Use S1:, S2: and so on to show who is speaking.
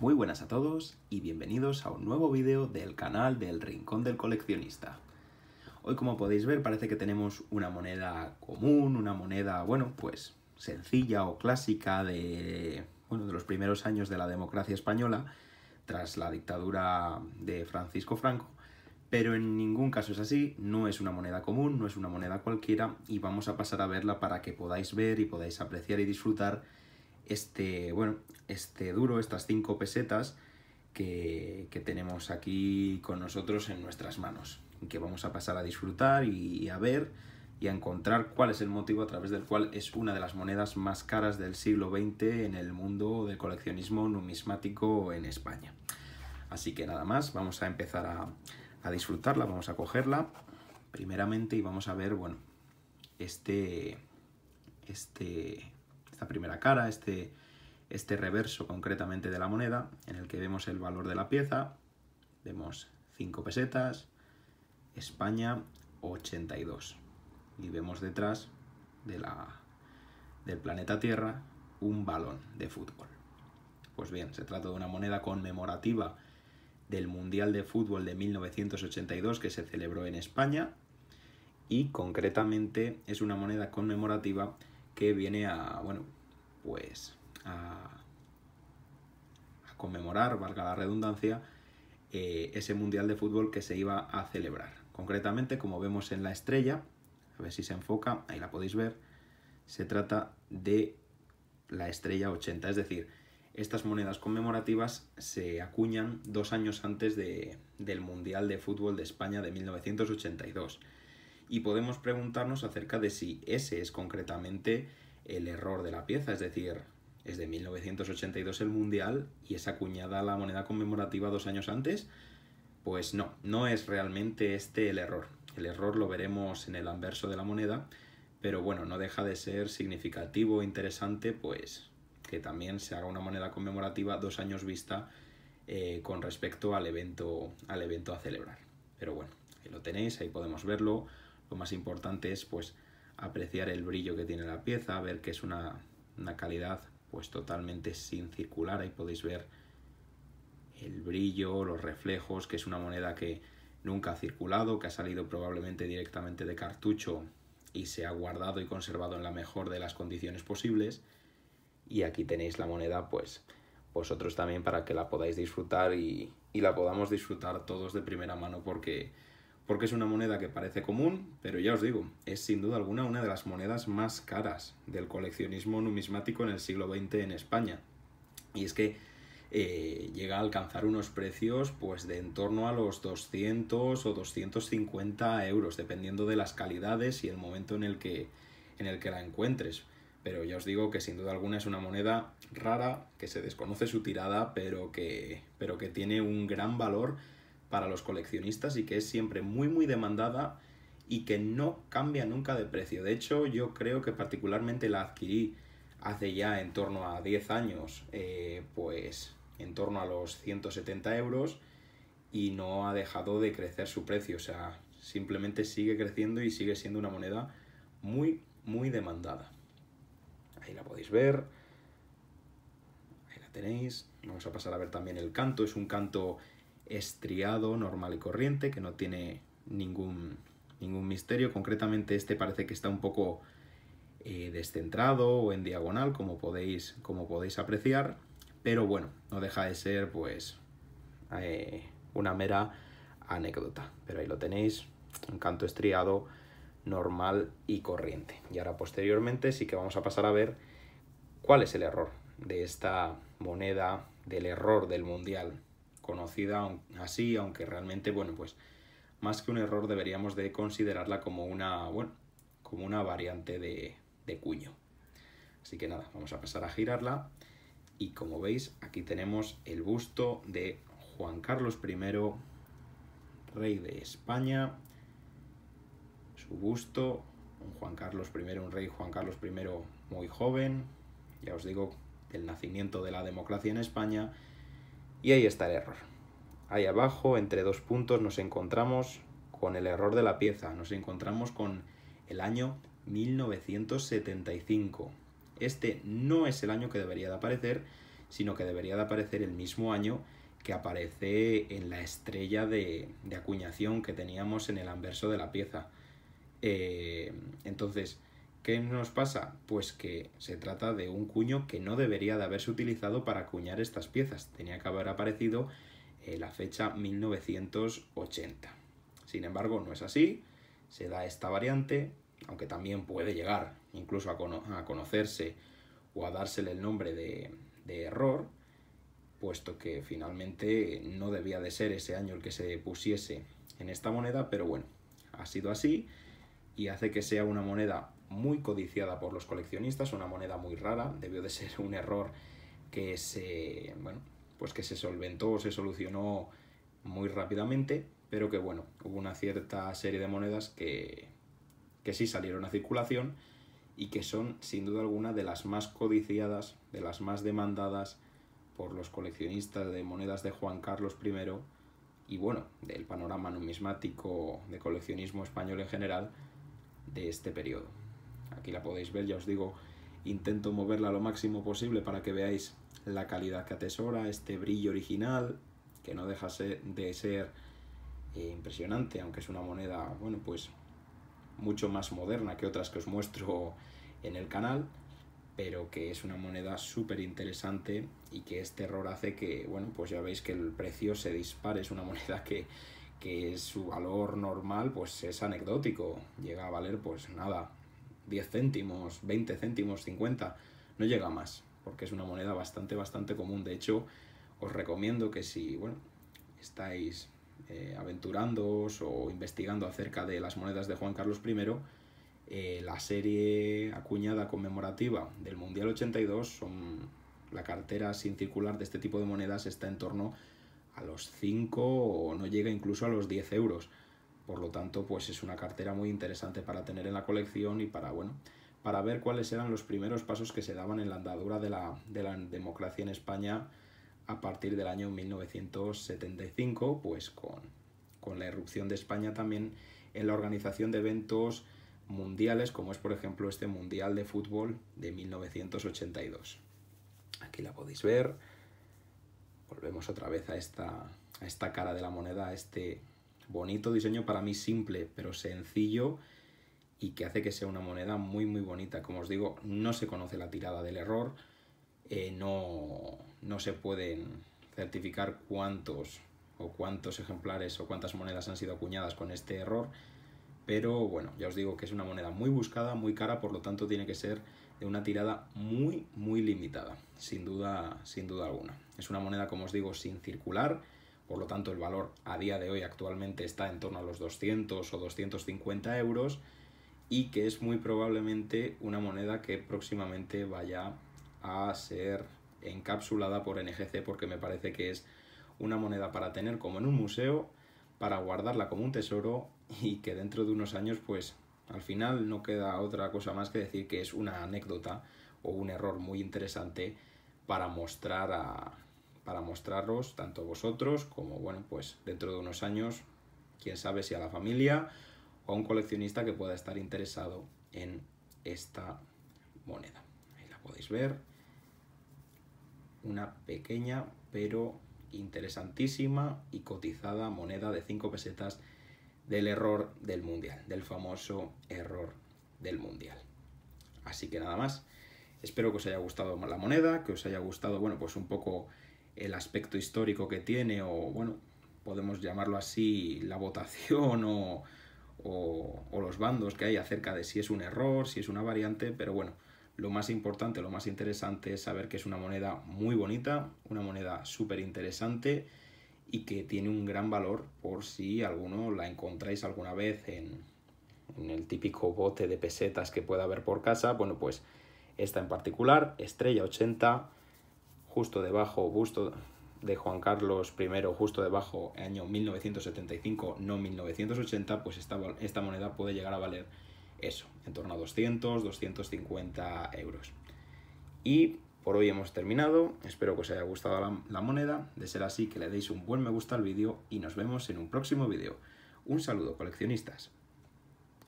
S1: Muy buenas a todos y bienvenidos a un nuevo vídeo del canal del Rincón del Coleccionista. Hoy como podéis ver parece que tenemos una moneda común, una moneda, bueno, pues sencilla o clásica de, bueno, de los primeros años de la democracia española tras la dictadura de Francisco Franco, pero en ningún caso es así, no es una moneda común, no es una moneda cualquiera y vamos a pasar a verla para que podáis ver y podáis apreciar y disfrutar este, bueno, este duro, estas cinco pesetas que, tenemos aquí con nosotros en nuestras manos, que vamos a pasar a disfrutar y, a ver y a encontrar cuál es el motivo a través del cual es una de las monedas más caras del siglo XX en el mundo del coleccionismo numismático en España. Así que nada más, vamos a empezar a, a disfrutarla, vamos a cogerla primeramente y vamos a ver, bueno, este, este primera cara, este, este reverso concretamente de la moneda, en el que vemos el valor de la pieza, vemos 5 pesetas, España 82. Y vemos detrás de la, del planeta Tierra un balón de fútbol. Pues bien, se trata de una moneda conmemorativa del Mundial de Fútbol de 1982 que se celebró en España y concretamente es una moneda conmemorativa que viene a, bueno, pues a, conmemorar, valga la redundancia, eh, ese mundial de fútbol que se iba a celebrar. Concretamente, como vemos en la estrella, a ver si se enfoca, ahí la podéis ver, se trata de la estrella 80, es decir, estas monedas conmemorativas se acuñan dos años antes del Mundial de Fútbol de España de 1982 y podemos preguntarnos acerca de si ese es concretamente el error de la pieza, es decir, es de 1982 el Mundial y es acuñada la moneda conmemorativa dos años antes, pues no, no es realmente este el error. El error lo veremos en el anverso de la moneda, pero bueno, no deja de ser significativo e interesante pues que también se haga una moneda conmemorativa dos años vista eh, con respecto al evento, al evento a celebrar. Pero bueno, ahí lo tenéis, ahí podemos verlo, lo más importante es pues apreciar el brillo que tiene la pieza, ver que es una, calidad pues totalmente sin circular. Ahí podéis ver el brillo, los reflejos, que es una moneda que nunca ha circulado, que ha salido probablemente directamente de cartucho y se ha guardado y conservado en la mejor de las condiciones posibles. Y aquí tenéis la moneda, pues vosotros también para que la podáis disfrutar y, y la podamos disfrutar todos de primera mano porque porque es una moneda que parece común, pero ya os digo, es sin duda alguna una de las monedas más caras del coleccionismo numismático en el siglo XX en España. Y es que eh, llega a alcanzar unos precios pues de en torno a los 200 o 250 euros, dependiendo de las calidades y el momento en el que, en el que la encuentres. Pero ya os digo que sin duda alguna es una moneda rara, que se desconoce su tirada, pero que, pero que tiene un gran valor para los coleccionistas y que es siempre muy muy demandada y que no cambia nunca de precio. De hecho, yo creo que particularmente la adquirí hace ya en torno a 10 años, eh, pues en torno a los 170 euros y no ha dejado de crecer su precio. O sea, simplemente sigue creciendo y sigue siendo una moneda muy, muy demandada. Ahí la podéis ver. Ahí la tenéis. Vamos a pasar a ver también el canto. Es un canto estriado, normal y corriente, que no tiene ningún, ningún misterio. Concretamente este parece que está un poco eh, descentrado o en diagonal, como podéis, como podéis apreciar. Pero bueno, no deja de ser pues eh, una mera anécdota. Pero ahí lo tenéis, un canto estriado normal y corriente. Y ahora posteriormente sí que vamos a pasar a ver cuál es el error de esta moneda del error del mundial conocida así, aunque realmente, bueno, pues más que un error deberíamos de considerarla como una, bueno, como una variante de, cuño. Así que nada, vamos a pasar a girarla y como veis aquí tenemos el busto de Juan Carlos I, rey de España, su busto, un Juan Carlos I, un rey Juan Carlos I muy joven, ya os digo, del nacimiento de la democracia en España, y ahí está el error. Ahí abajo, entre dos puntos, nos encontramos con el error de la pieza. Nos encontramos con el año 1975. Este no es el año que debería de aparecer, sino que debería de aparecer el mismo año que aparece en la estrella de, acuñación que teníamos en el anverso de la pieza. Eh, entonces, ¿Qué nos pasa? Pues que se trata de un cuño que no debería de haberse utilizado para acuñar estas piezas. Tenía que haber aparecido en eh, la fecha 1980. Sin embargo, no es así. Se da esta variante, aunque también puede llegar incluso a, conocerse o a dársele el nombre de, de error, puesto que finalmente no debía de ser ese año el que se pusiese en esta moneda, pero bueno, ha sido así y hace que sea una moneda muy codiciada por los coleccionistas, una moneda muy rara, debió de ser un error que se, bueno, pues que se solventó, se solucionó muy rápidamente, pero que bueno, hubo una cierta serie de monedas que, que sí salieron a circulación y que son sin duda alguna de las más codiciadas, de las más demandadas por los coleccionistas de monedas de Juan Carlos I y bueno, del panorama numismático de coleccionismo español en general de este periodo. Aquí la podéis ver, ya os digo, intento moverla lo máximo posible para que veáis la calidad que atesora, este brillo original, que no deja de ser eh, impresionante, aunque es una moneda, bueno, pues mucho más moderna que otras que os muestro en el canal, pero que es una moneda súper interesante y que este error hace que, bueno, pues ya veis que el precio se dispare, es una moneda que, que su valor normal pues es anecdótico, llega a valer pues nada, 10 céntimos, 20 céntimos, 50, no llega más, porque es una moneda bastante, bastante común. De hecho, os recomiendo que si, bueno, estáis eh, aventurándoos o investigando acerca de las monedas de Juan Carlos I, eh, la serie acuñada conmemorativa del Mundial 82, son, la cartera sin circular de este tipo de monedas está en torno a los 5 o no llega incluso a los 10 euros. Por lo tanto, pues es una cartera muy interesante para tener en la colección y para, bueno, para ver cuáles eran los primeros pasos que se daban en la andadura de la, democracia en España a partir del año 1975, pues con, la irrupción de España también en la organización de eventos mundiales, como es por ejemplo este Mundial de Fútbol de 1982. Aquí la podéis ver. Volvemos otra vez a esta, a esta cara de la moneda, a este, bonito diseño para mí simple, pero sencillo y que hace que sea una moneda muy muy bonita. Como os digo, no se conoce la tirada del error, eh, no, no se pueden certificar cuántos o cuántos ejemplares o cuántas monedas han sido acuñadas con este error, pero bueno, ya os digo que es una moneda muy buscada, muy cara, por lo tanto tiene que ser de una tirada muy muy limitada, sin duda, sin duda alguna. Es una moneda, como os digo, sin circular, por lo tanto, el valor a día de hoy actualmente está en torno a los 200 o 250 euros y que es muy probablemente una moneda que próximamente vaya a ser encapsulada por NGC porque me parece que es una moneda para tener como en un museo, para guardarla como un tesoro y que dentro de unos años pues al final no queda otra cosa más que decir que es una anécdota o un error muy interesante para mostrar a, para mostraros tanto a vosotros como, bueno, pues dentro de unos años, quién sabe si a la familia o a un coleccionista que pueda estar interesado en esta moneda. Ahí la podéis ver. Una pequeña pero interesantísima y cotizada moneda de 5 pesetas del error del mundial, del famoso error del mundial. Así que nada más. Espero que os haya gustado la moneda, que os haya gustado, bueno, pues un poco el aspecto histórico que tiene o, bueno, podemos llamarlo así, la votación o, los bandos que hay acerca de si es un error, si es una variante, pero bueno, lo más importante, lo más interesante es saber que es una moneda muy bonita, una moneda súper interesante y que tiene un gran valor por si alguno la encontráis alguna vez en, en el típico bote de pesetas que pueda haber por casa, bueno, pues esta en particular, estrella 80, justo debajo, busto de Juan Carlos I, justo debajo, año 1975, no 1980, pues esta, esta moneda puede llegar a valer eso, en torno a 200, 250 euros. Y por hoy hemos terminado, espero que os haya gustado la moneda, de ser así que le deis un buen me gusta al vídeo y nos vemos en un próximo vídeo. Un saludo coleccionistas.